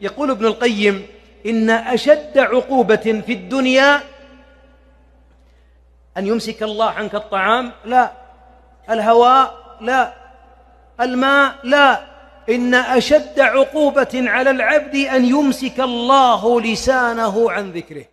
يقول ابن القيم إن أشد عقوبة في الدنيا أن يمسك الله عنك الطعام لا الهواء لا الماء لا إن أشد عقوبة على العبد أن يمسك الله لسانه عن ذكره